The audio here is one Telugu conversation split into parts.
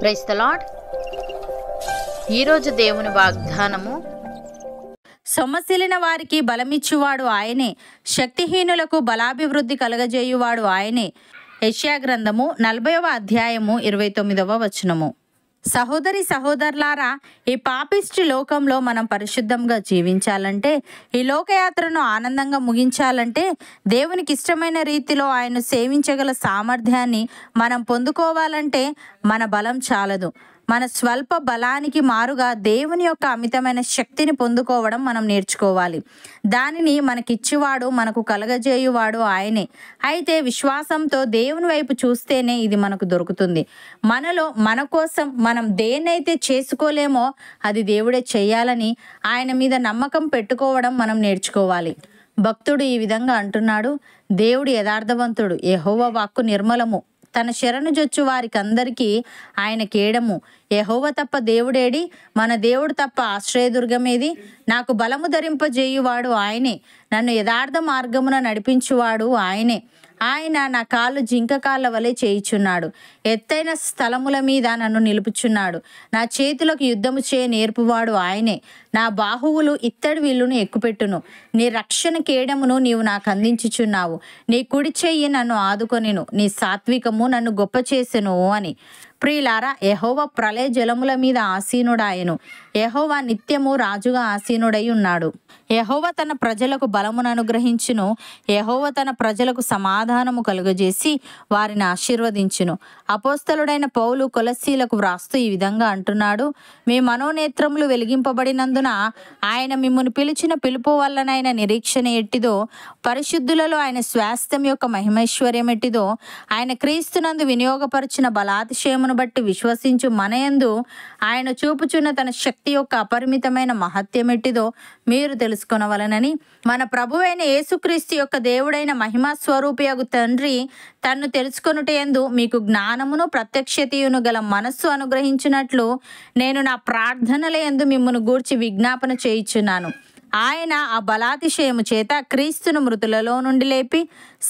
ప్రైస్ ద ఈరోజు దేవుని వాగ్దానము సొమ్మశీలిన వారికి బలమిచ్చువాడు ఆయనే శక్తిహీనులకు బలాభివృద్ధి కలగజేయువాడు ఆయనే యష్యా గ్రంథము నలభైవ అధ్యాయము ఇరవై తొమ్మిదవ వచనము సహోదరి సహోదరులారా ఈ పాపిస్టి లోకంలో మనం పరిశుద్ధంగా జీవించాలంటే ఈ లోకయాత్రను ఆనందంగా ముగించాలంటే దేవునికి ఇష్టమైన రీతిలో ఆయన సేవించగల సామర్థ్యాన్ని మనం పొందుకోవాలంటే మన బలం చాలదు మన స్వల్ప బలానికి మారుగా దేవుని యొక్క అమితమైన శక్తిని పొందుకోవడం మనం నేర్చుకోవాలి దానిని మనకిచ్చివాడు మనకు కలగజేయువాడు ఆయనే అయితే విశ్వాసంతో దేవుని వైపు చూస్తేనే ఇది మనకు దొరుకుతుంది మనలో మన కోసం మనం దేన్నైతే చేసుకోలేమో అది దేవుడే చేయాలని ఆయన మీద నమ్మకం పెట్టుకోవడం మనం నేర్చుకోవాలి భక్తుడు ఈ విధంగా అంటున్నాడు దేవుడు యథార్థవంతుడు యహోవ వాక్కు నిర్మలము తన శరణు జొచ్చు వారికి అందరికీ ఆయన కేడము యహోవ తప్ప దేవుడేడి మన దేవుడు తప్ప ఆశ్రయదుర్గమేది నాకు బలము ధరింపజేయువాడు ఆయనే నన్ను యథార్థ మార్గమున నడిపించువాడు ఆయనే ఆయన నా కాళ్ళు జింక కాళ్ళ వలె చేయిచున్నాడు ఎత్తైన స్థలముల మీద నన్ను నిలుపుచున్నాడు నా చేతులకు యుద్ధము చేయ నేర్పువాడు ఆయనే నా బాహువులు ఇత్తడి విల్లును ఎక్కుపెట్టును నీ రక్షణ కేయడమును నీవు నాకు అందించుచున్నావు నీ కుడి చెయ్యి నన్ను ఆదుకొనిను నీ సాత్వికము నన్ను గొప్ప చేసెను అని ప్రియులారా యహోవ ప్రళయ జలముల మీద ఆసీనుడాయను యహోవ నిత్యము రాజుగా ఆసీనుడై ఉన్నాడు యహోవ తన ప్రజలకు బలమును అనుగ్రహించును యహోవ తన ప్రజలకు సమాధానము కలుగజేసి వారిని ఆశీర్వదించును అపోస్తలుడైన పౌలు కొలసీలకు వ్రాస్తూ ఈ విధంగా అంటున్నాడు మీ మనోనేత్రములు వెలిగింపబడినందున ఆయన మిమ్మల్ని పిలిచిన పిలుపు వల్లనైన నిరీక్షణ ఎట్టిదో పరిశుద్ధులలో ఆయన స్వాస్థ్యం యొక్క మహిమైశ్వర్యం ఎట్టిదో ఆయన క్రీస్తునందు వినియోగపరిచిన బలాతిశయమును మహిమను బట్టి విశ్వసించు మనయందు ఆయన చూపుచున్న తన శక్తి యొక్క అపరిమితమైన మహత్యమెట్టిదో మీరు తెలుసుకునవలనని మన ప్రభువైన యేసుక్రీస్తు యొక్క దేవుడైన మహిమా స్వరూపియగు తండ్రి తన్ను తెలుసుకొనుటయందు మీకు జ్ఞానమును ప్రత్యక్షతయును గల మనస్సు అనుగ్రహించినట్లు నేను నా ప్రార్థనల ఎందు మిమ్మల్ని గూర్చి విజ్ఞాపన చేయించున్నాను ఆయన ఆ బలాతిశయము చేత క్రీస్తును మృతులలో నుండి లేపి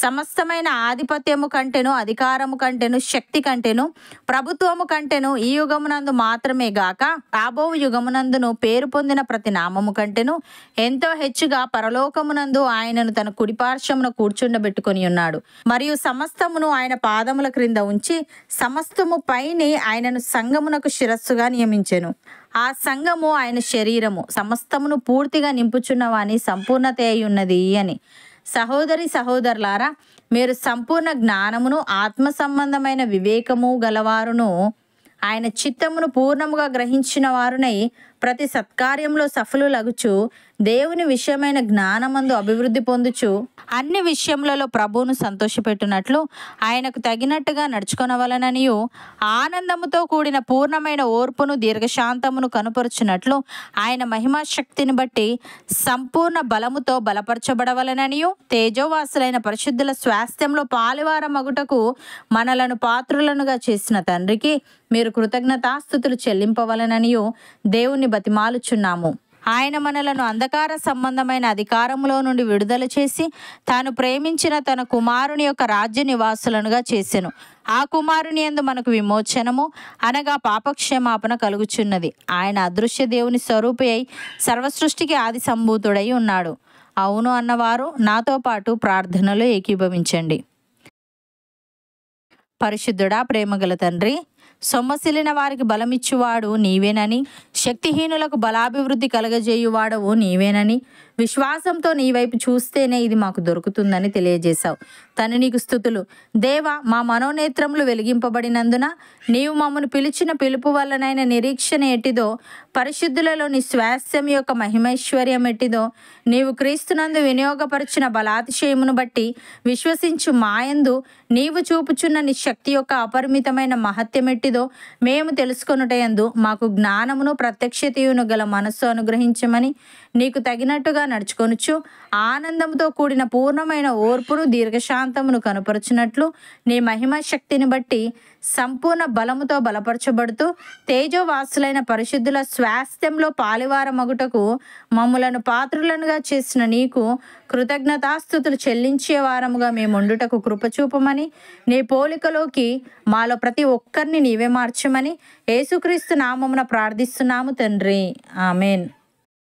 సమస్తమైన ఆధిపత్యము కంటేను అధికారము కంటేను శక్తి కంటేను ప్రభుత్వము కంటేను ఈ యుగమునందు మాత్రమే గాక రాబో యుగమునందును పేరు పొందిన ప్రతి నామము కంటేను ఎంతో హెచ్చుగా పరలోకమునందు ఆయనను తన కుడిపార్శ్వమున కూర్చుండబెట్టుకుని ఉన్నాడు మరియు సమస్తమును ఆయన పాదముల క్రింద ఉంచి సమస్తము పైని ఆయనను సంగమునకు శిరస్సుగా నియమించెను ఆ సంఘము ఆయన శరీరము సమస్తమును పూర్తిగా నింపుచున్నవాని సంపూర్ణత అయ్యున్నది అని సహోదరి సహోదరులారా మీరు సంపూర్ణ జ్ఞానమును ఆత్మ సంబంధమైన వివేకము గలవారును ఆయన చిత్తమును పూర్ణముగా గ్రహించిన వారునై ప్రతి సత్కార్యంలో సఫలు లగుచు దేవుని విషయమైన జ్ఞానమందు అభివృద్ధి పొందుచు అన్ని విషయములలో ప్రభువును సంతోషపెట్టినట్లు ఆయనకు తగినట్టుగా నడుచుకొనవలననియు ఆనందముతో కూడిన పూర్ణమైన ఓర్పును దీర్ఘశాంతమును కనుపరుచునట్లు ఆయన మహిమాశక్తిని బట్టి సంపూర్ణ బలముతో బలపరచబడవలననియు తేజోవాసులైన పరిశుద్ధుల స్వాస్థ్యంలో పాలివార మగుటకు మనలను పాత్రులనుగా చేసిన తండ్రికి మీరు కృతజ్ఞతాస్థుతులు చెల్లింపవలననియు దేవుని బతిమాలుచున్నాము ఆయన మనలను అంధకార సంబంధమైన అధికారంలో నుండి విడుదల చేసి తాను ప్రేమించిన తన కుమారుని యొక్క రాజ్య నివాసులనుగా చేసెను ఆ కుమారుని ఎందు మనకు విమోచనము అనగా పాపక్షమాపణ కలుగుచున్నది ఆయన అదృశ్య దేవుని స్వరూపి అయి సర్వసృష్టికి ఆది సంభూతుడై ఉన్నాడు అవును అన్నవారు నాతో పాటు ప్రార్థనలు ఏకీభవించండి పరిశుద్ధుడా ప్రేమగల తండ్రి సొమ్మశిలిన వారికి బలమిచ్చువాడు నీవేనని శక్తిహీనులకు బలాభివృద్ధి కలగజేయువాడవు నీవేనని విశ్వాసంతో నీ వైపు చూస్తేనే ఇది మాకు దొరుకుతుందని తెలియజేశావు తను నీకు స్థుతులు దేవ మా మనోనేత్రములు వెలిగింపబడినందున నీవు మమ్మను పిలిచిన పిలుపు వల్లనైన నిరీక్షణ ఎట్టిదో పరిశుద్ధులలో నీ స్వాస్థ్యం యొక్క మహిమైశ్వర్యం ఎట్టిదో నీవు క్రీస్తునందు వినియోగపరిచిన బలాతిశయమును బట్టి విశ్వసించు మాయందు నీవు చూపుచున్న నీ శక్తి యొక్క అపరిమితమైన మహత్యం పెట్టిదో మేము తెలుసుకొనుటయందు మాకు జ్ఞానమును ప్రత్యక్షతయును గల మనస్సు అనుగ్రహించమని నీకు తగినట్టుగా నడుచుకొనుచు ఆనందంతో కూడిన పూర్ణమైన ఓర్పును దీర్ఘశాంతమును కనుపరుచున్నట్లు నీ మహిమ శక్తిని బట్టి సంపూర్ణ బలముతో బలపరచబడుతూ తేజోవాసులైన పరిశుద్ధుల స్వాస్థ్యంలో మగుటకు మమ్మలను పాత్రులనుగా చేసిన నీకు కృతజ్ఞతాస్థుతులు చెల్లించే వారముగా మేము కృపచూపమని నీ పోలికలోకి మాలో ప్రతి ఒక్కరిని నీవే మార్చమని యేసుక్రీస్తు నామమున ప్రార్థిస్తున్నాము తండ్రి ఆమెన్